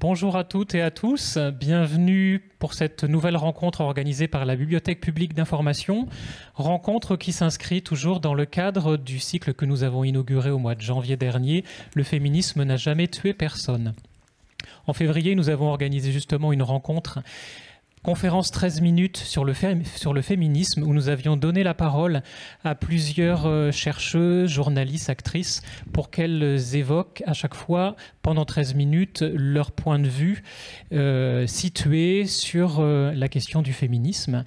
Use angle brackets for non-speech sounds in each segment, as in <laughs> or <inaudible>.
Bonjour à toutes et à tous, bienvenue pour cette nouvelle rencontre organisée par la Bibliothèque publique d'information, rencontre qui s'inscrit toujours dans le cadre du cycle que nous avons inauguré au mois de janvier dernier, Le féminisme n'a jamais tué personne. En février, nous avons organisé justement une rencontre conférence 13 minutes sur le, féminisme où nous avions donné la parole à plusieurs euh, chercheuses, journalistes, actrices pour qu'elles évoquent à chaque fois pendant 13 minutes leur point de vue euh, situé sur euh, la question du féminisme.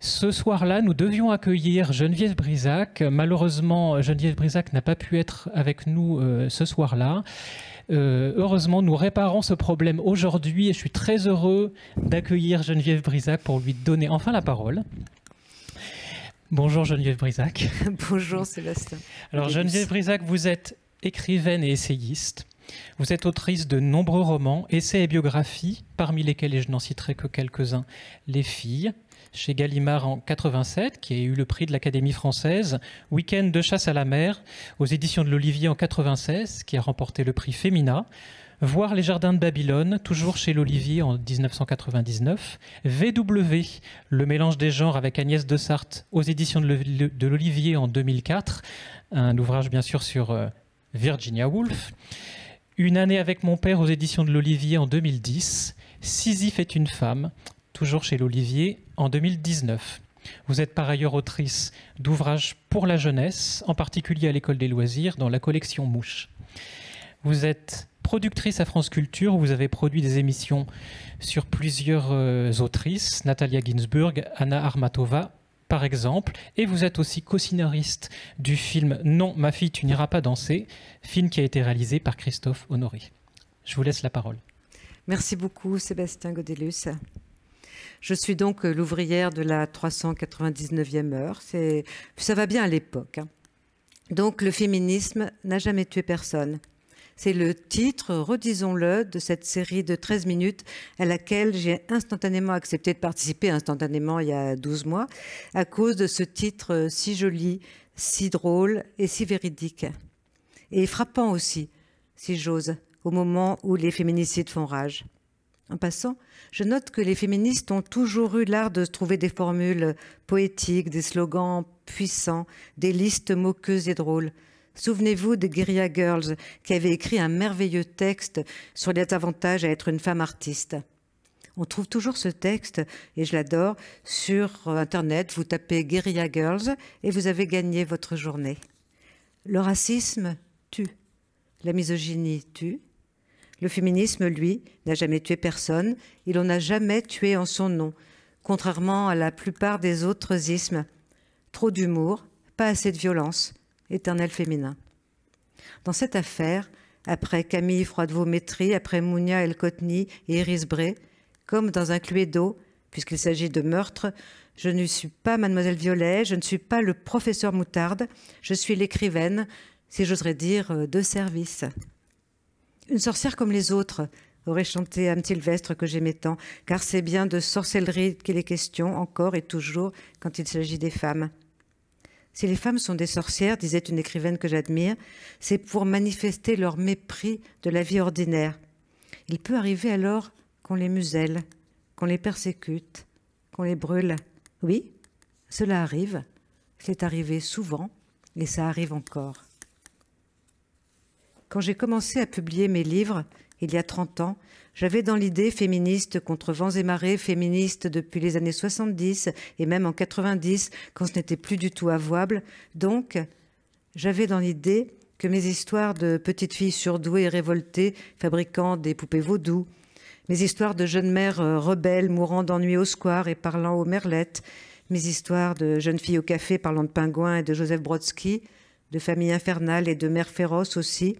Ce soir-là, nous devions accueillir Geneviève Brisac. Malheureusement, Geneviève Brisac n'a pas pu être avec nous ce soir-là. Euh, heureusement, nous réparons ce problème aujourd'hui et je suis très heureux d'accueillir Geneviève Brisac pour lui donner enfin la parole. Bonjour Geneviève Brisac. <laughs> Bonjour Sébastien. Alors Geneviève Brisac, vous êtes écrivaine et essayiste. Vous êtes autrice de nombreux romans, essais et biographies, parmi lesquels, et je n'en citerai que quelques-uns, Les filles, chez Gallimard en 87, qui a eu le prix de l'Académie française, Week-end de chasse à la mer, aux éditions de l'Olivier en 96, qui a remporté le prix Femina, Voir les jardins de Babylone, toujours chez l'Olivier en 1999. VW, le mélange des genres avec Agnès de Sarthe, aux éditions de l'Olivier en 2004. Un ouvrage bien sûr sur euh, Virginia Woolf. Une année avec mon père aux éditions de l'Olivier en 2010. Sisyphe est une femme, toujours chez l'Olivier en 2019. Vous êtes par ailleurs autrice d'ouvrages pour la jeunesse, en particulier à l'école des loisirs, dans la collection Mouche. Vous êtes productrice à France Culture, vous avez produit des émissions sur plusieurs euh, autrices, Natalia Ginsburg, Anna Armatova, par exemple, et vous êtes aussi co-scénariste du film Non, ma fille, tu n'iras pas danser, film qui a été réalisé par Christophe Honoré. Je vous laisse la parole. Merci beaucoup, Sébastien Godelus. Je suis donc euh, l'ouvrière de la 399e heure. Ça va bien à l'époque. Hein. Donc le féminisme n'a jamais tué personne. C'est le titre, redisons-le, de cette série de 13 minutes à laquelle j'ai instantanément accepté de participer, instantanément il y a 12 mois, à cause de ce titre euh, si joli, si drôle et si véridique. Et frappant aussi, si j'ose, au moment où les féminicides font rage. En passant, je note que les féministes ont toujours eu l'art de trouver des formules poétiques, des slogans puissants, des listes moqueuses et drôles. Souvenez-vous de Guerilla Girls qui avait écrit un merveilleux texte sur les avantages à être une femme artiste. On trouve toujours ce texte, et je l'adore, sur Internet. Vous tapez Guerilla Girls et vous avez gagné votre journée. Le racisme tue. La misogynie tue. Le féminisme, lui, n'a jamais tué personne, il n'en a jamais tué en son nom, contrairement à la plupart des autres isthmes. Trop d'humour, pas assez de violence, éternel féminin. Dans cette affaire, après Camille Froidevaux-Métry, après Mounia el et Iris Bré, comme dans un d'eau, puisqu'il s'agit de meurtre, je ne suis pas Mademoiselle Violet, je ne suis pas le professeur Moutarde, je suis l'écrivaine, si j'oserais dire, de service une sorcière comme les autres, aurait chanté Anne Sylvestre que j'aimais tant, car c'est bien de sorcellerie qu'il est question encore et toujours quand il s'agit des femmes. Si les femmes sont des sorcières, disait une écrivaine que j'admire, c'est pour manifester leur mépris de la vie ordinaire. Il peut arriver alors qu'on les muselle, qu'on les persécute, qu'on les brûle. Oui, cela arrive, c'est arrivé souvent et ça arrive encore. Quand j'ai commencé à publier mes livres, il y a 30 ans, j'avais dans l'idée féministe contre vents et marées, féministe depuis les années 70 et même en 90, quand ce n'était plus du tout avouable. Donc, j'avais dans l'idée que mes histoires de petites filles surdouées et révoltées, fabriquant des poupées vaudou, mes histoires de jeunes mères euh, rebelles mourant d'ennui au square et parlant aux merlettes, mes histoires de jeunes filles au café parlant de pingouins et de Joseph Brodsky, de familles infernales et de mères féroces aussi,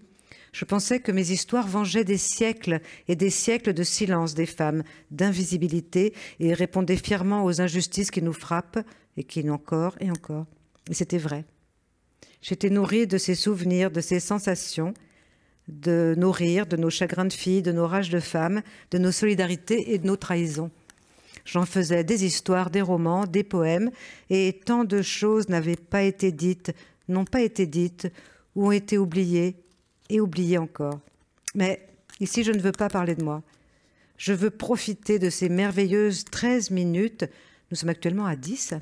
je pensais que mes histoires vengeaient des siècles et des siècles de silence des femmes, d'invisibilité, et répondaient fièrement aux injustices qui nous frappent, et qui nous encore et encore. Et c'était vrai. J'étais nourrie de ces souvenirs, de ces sensations, de nos rires, de nos chagrins de filles, de nos rages de femmes, de nos solidarités et de nos trahisons. J'en faisais des histoires, des romans, des poèmes, et tant de choses n'avaient pas été dites, n'ont pas été dites, ou ont été oubliées, et oublié encore. Mais ici, je ne veux pas parler de moi. Je veux profiter de ces merveilleuses 13 minutes, nous sommes actuellement à 10,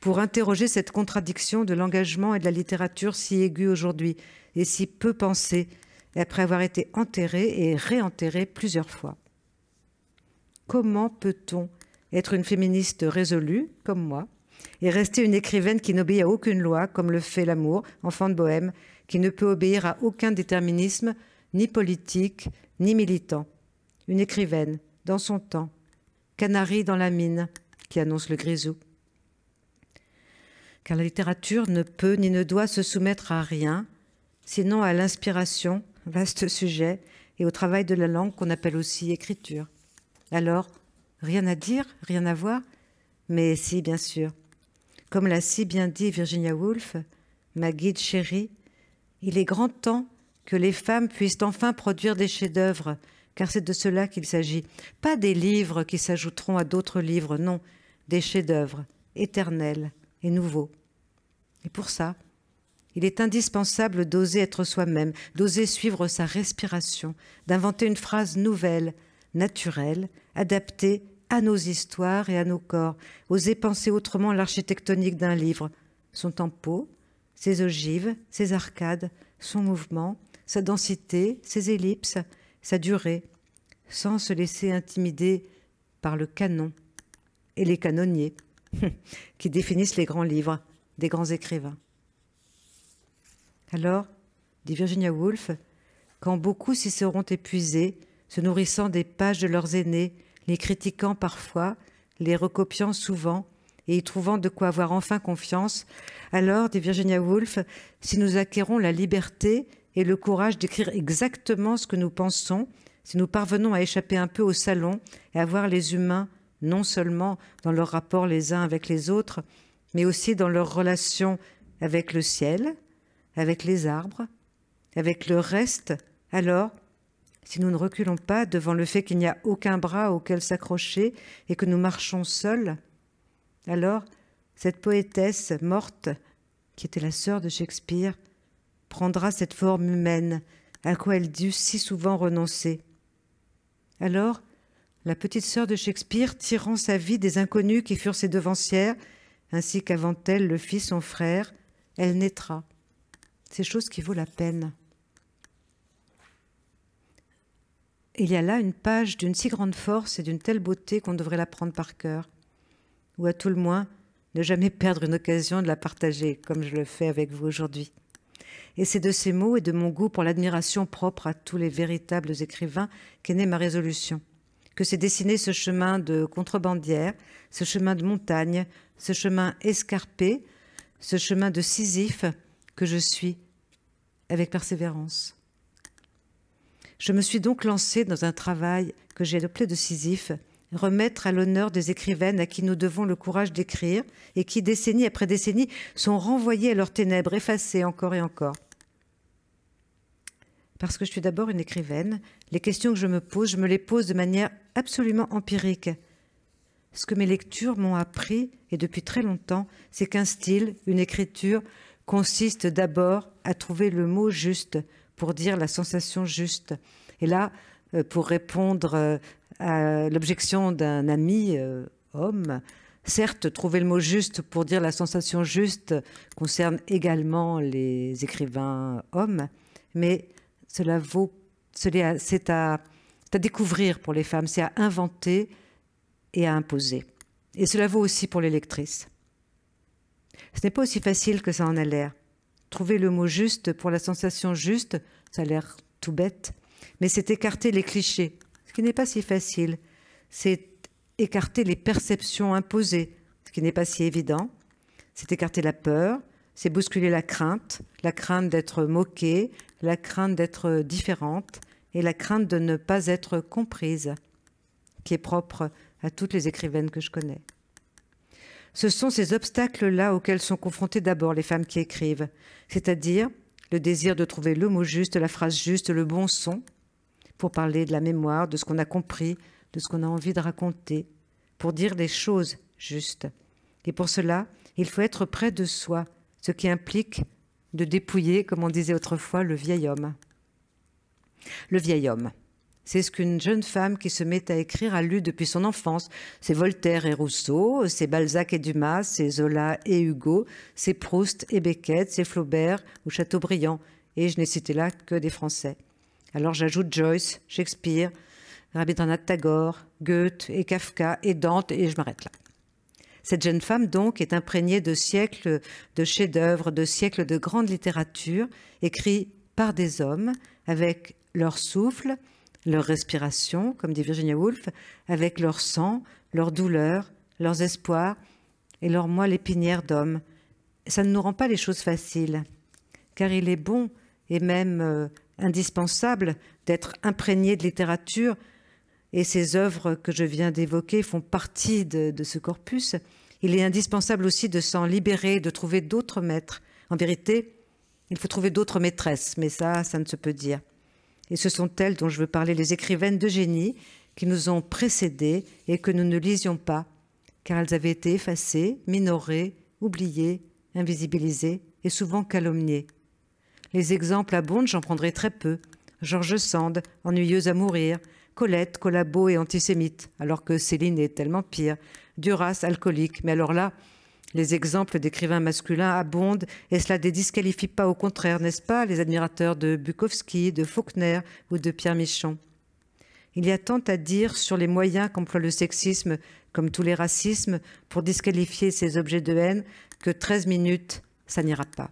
pour interroger cette contradiction de l'engagement et de la littérature si aiguë aujourd'hui et si peu pensée, après avoir été enterrée et réenterrée plusieurs fois. Comment peut-on être une féministe résolue, comme moi, et rester une écrivaine qui n'obéit à aucune loi, comme le fait l'amour, enfant de bohème, qui ne peut obéir à aucun déterminisme, ni politique, ni militant. Une écrivaine, dans son temps, canari dans la mine, qui annonce le grisou. Car la littérature ne peut ni ne doit se soumettre à rien, sinon à l'inspiration, vaste sujet, et au travail de la langue qu'on appelle aussi écriture. Alors, rien à dire, rien à voir, mais si, bien sûr. Comme l'a si bien dit Virginia Woolf, ma guide chérie, il est grand temps que les femmes puissent enfin produire des chefs-d'œuvre, car c'est de cela qu'il s'agit. Pas des livres qui s'ajouteront à d'autres livres, non, des chefs-d'œuvre éternels et nouveaux. Et pour ça, il est indispensable d'oser être soi-même, d'oser suivre sa respiration, d'inventer une phrase nouvelle, naturelle, adaptée à nos histoires et à nos corps, oser penser autrement l'architectonique d'un livre, son tempo, ses ogives, ses arcades, son mouvement, sa densité, ses ellipses, sa durée, sans se laisser intimider par le canon et les canonniers <laughs> qui définissent les grands livres des grands écrivains. Alors, dit Virginia Woolf, quand beaucoup s'y seront épuisés, se nourrissant des pages de leurs aînés, les critiquant parfois, les recopiant souvent, et y trouvant de quoi avoir enfin confiance, alors, dit Virginia Woolf, si nous acquérons la liberté et le courage d'écrire exactement ce que nous pensons, si nous parvenons à échapper un peu au salon et à voir les humains non seulement dans leur rapport les uns avec les autres, mais aussi dans leur relation avec le ciel, avec les arbres, avec le reste, alors, si nous ne reculons pas devant le fait qu'il n'y a aucun bras auquel s'accrocher et que nous marchons seuls, alors, cette poétesse morte, qui était la sœur de Shakespeare, prendra cette forme humaine à quoi elle dut si souvent renoncer. Alors, la petite sœur de Shakespeare, tirant sa vie des inconnus qui furent ses devancières, ainsi qu'avant elle le fit son frère, elle naîtra. C'est chose qui vaut la peine. Il y a là une page d'une si grande force et d'une telle beauté qu'on devrait la prendre par cœur ou à tout le moins ne jamais perdre une occasion de la partager, comme je le fais avec vous aujourd'hui. Et c'est de ces mots et de mon goût pour l'admiration propre à tous les véritables écrivains qu'est née ma résolution, que s'est dessiné ce chemin de contrebandière, ce chemin de montagne, ce chemin escarpé, ce chemin de Sisyphe que je suis avec persévérance. Je me suis donc lancée dans un travail que j'ai appelé de Sisyphe, remettre à l'honneur des écrivaines à qui nous devons le courage d'écrire et qui, décennie après décennie, sont renvoyées à leurs ténèbres, effacées encore et encore. Parce que je suis d'abord une écrivaine, les questions que je me pose, je me les pose de manière absolument empirique. Ce que mes lectures m'ont appris, et depuis très longtemps, c'est qu'un style, une écriture, consiste d'abord à trouver le mot juste pour dire la sensation juste. Et là, euh, pour répondre euh, à l'objection d'un ami euh, homme. Certes, trouver le mot juste pour dire la sensation juste concerne également les écrivains hommes, mais cela vaut, c'est à, découvrir pour les femmes, c'est à inventer et à imposer. Et cela vaut aussi pour les lectrices. Ce n'est pas aussi facile que ça en a l'air. Trouver le mot juste pour la sensation juste, ça a l'air tout bête, mais c'est écarter les clichés, ce qui n'est pas si facile. C'est écarter les perceptions imposées, ce qui n'est pas si évident. C'est écarter la peur, c'est bousculer la crainte, la crainte d'être moquée, la crainte d'être différente et la crainte de ne pas être comprise, qui est propre à toutes les écrivaines que je connais. Ce sont ces obstacles-là auxquels sont confrontées d'abord les femmes qui écrivent, c'est-à-dire le désir de trouver le mot juste, la phrase juste, le bon son, pour parler de la mémoire, de ce qu'on a compris, de ce qu'on a envie de raconter, pour dire des choses justes. Et pour cela, il faut être près de soi, ce qui implique de dépouiller, comme on disait autrefois, le vieil homme. Le vieil homme. C'est ce qu'une jeune femme qui se met à écrire a lu depuis son enfance. C'est Voltaire et Rousseau, c'est Balzac et Dumas, c'est Zola et Hugo, c'est Proust et Beckett, c'est Flaubert ou Chateaubriand. Et je n'ai cité là que des Français. Alors j'ajoute Joyce, Shakespeare, Rabindranath Tagore, Goethe et Kafka et Dante et je m'arrête là. Cette jeune femme, donc, est imprégnée de siècles de chefs-d'œuvre, de siècles de grande littérature, écrits par des hommes, avec leur souffle, leur respiration, comme dit Virginia Woolf, avec leur sang, leur douleur, leurs espoirs et leur moelle épinière d'homme. Ça ne nous rend pas les choses faciles, car il est bon et même euh, indispensable d'être imprégné de littérature, et ces œuvres que je viens d'évoquer font partie de, ce corpus, il est indispensable aussi de s'en libérer, de trouver d'autres maîtres. En vérité, il faut trouver d'autres maîtresses, mais ça, ça ne se peut dire. Et ce sont elles dont je veux parler, les écrivaines de génie, qui nous ont précédées et que nous ne lisions pas, car elles avaient été effacées, minorées, oubliées, invisibilisées et souvent calomniées. Les exemples abondent, j'en prendrai très peu. Georges Sand, ennuyeuse à mourir, Colette, collabo et antisémite, alors que Céline est tellement pire, Duras, alcoolique, mais alors là, les exemples d'écrivains masculins abondent et cela ne les disqualifie pas, au contraire, n'est-ce pas, les admirateurs de Bukowski, de Faulkner ou de Pierre Michon Il y a tant à dire sur les moyens qu'emploie le sexisme, comme tous les racismes, pour disqualifier ces objets de haine, que 13 minutes, ça n'ira pas.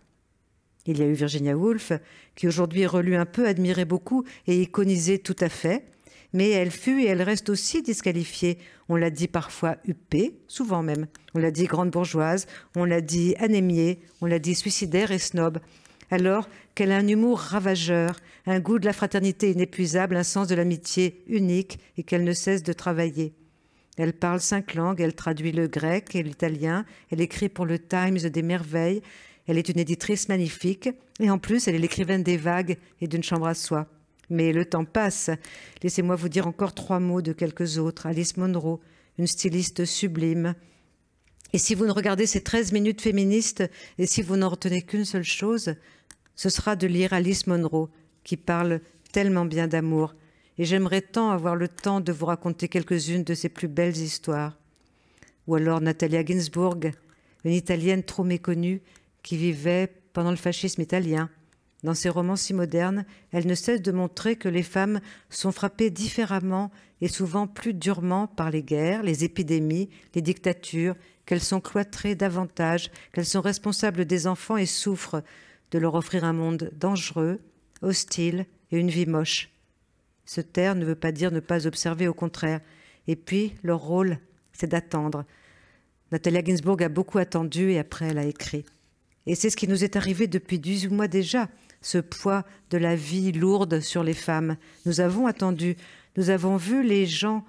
Il y a eu Virginia Woolf, qui aujourd'hui est relue un peu, admirée beaucoup et iconisée tout à fait. Mais elle fut et elle reste aussi disqualifiée. On l'a dit parfois huppée, souvent même. On l'a dit grande bourgeoise, on l'a dit anémiée, on l'a dit suicidaire et snob. Alors qu'elle a un humour ravageur, un goût de la fraternité inépuisable, un sens de l'amitié unique et qu'elle ne cesse de travailler. Elle parle cinq langues, elle traduit le grec et l'italien, elle écrit pour le Times des merveilles, elle est une éditrice magnifique et en plus, elle est l'écrivaine des vagues et d'une chambre à soi. Mais le temps passe. Laissez-moi vous dire encore trois mots de quelques autres. Alice Monroe, une styliste sublime. Et si vous ne regardez ces 13 minutes féministes et si vous n'en retenez qu'une seule chose, ce sera de lire Alice Monroe qui parle tellement bien d'amour. Et j'aimerais tant avoir le temps de vous raconter quelques-unes de ses plus belles histoires. Ou alors Natalia Ginsburg, une Italienne trop méconnue qui vivait pendant le fascisme italien. Dans ses romans si modernes, elle ne cesse de montrer que les femmes sont frappées différemment et souvent plus durement par les guerres, les épidémies, les dictatures, qu'elles sont cloîtrées davantage, qu'elles sont responsables des enfants et souffrent de leur offrir un monde dangereux, hostile et une vie moche. Se taire ne veut pas dire ne pas observer, au contraire. Et puis, leur rôle, c'est d'attendre. Natalia Ginsburg a beaucoup attendu et après, elle a écrit. Et c'est ce qui nous est arrivé depuis 18 mois déjà, ce poids de la vie lourde sur les femmes. Nous avons attendu, nous avons vu les gens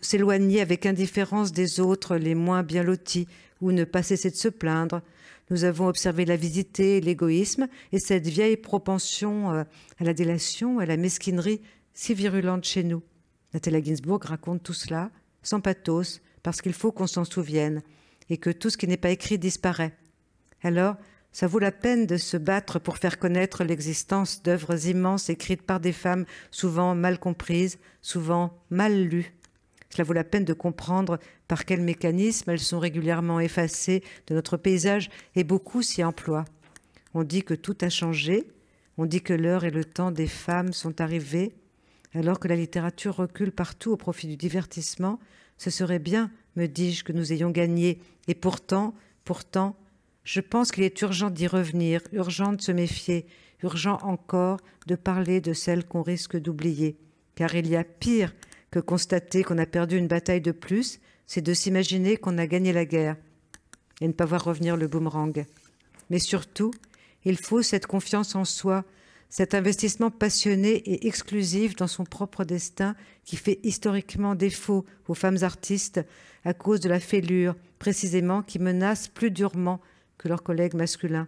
s'éloigner avec indifférence des autres, les moins bien lotis, ou ne pas cesser de se plaindre. Nous avons observé la visité, l'égoïsme et cette vieille propension euh, à la délation, à la mesquinerie si virulente chez nous. Nathalie Ginsburg raconte tout cela sans pathos, parce qu'il faut qu'on s'en souvienne et que tout ce qui n'est pas écrit disparaît. Alors, ça vaut la peine de se battre pour faire connaître l'existence d'œuvres immenses écrites par des femmes souvent mal comprises, souvent mal lues. Cela vaut la peine de comprendre par quels mécanismes elles sont régulièrement effacées de notre paysage et beaucoup s'y emploient. On dit que tout a changé, on dit que l'heure et le temps des femmes sont arrivés, alors que la littérature recule partout au profit du divertissement. Ce serait bien, me dis-je, que nous ayons gagné. Et pourtant, pourtant, je pense qu'il est urgent d'y revenir, urgent de se méfier, urgent encore de parler de celles qu'on risque d'oublier. Car il y a pire que constater qu'on a perdu une bataille de plus, c'est de s'imaginer qu'on a gagné la guerre et ne pas voir revenir le boomerang. Mais surtout, il faut cette confiance en soi, cet investissement passionné et exclusif dans son propre destin qui fait historiquement défaut aux femmes artistes à cause de la fêlure, précisément, qui menace plus durement que leurs collègues masculins.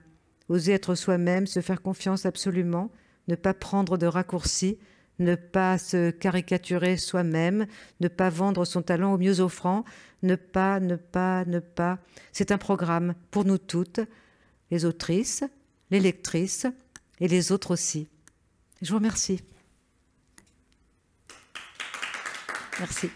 Oser être soi-même, se faire confiance absolument, ne pas prendre de raccourcis, ne pas se caricaturer soi-même, ne pas vendre son talent au mieux offrant, ne pas, ne pas, ne pas. C'est un programme pour nous toutes, les autrices, les lectrices et les autres aussi. Je vous remercie. Merci.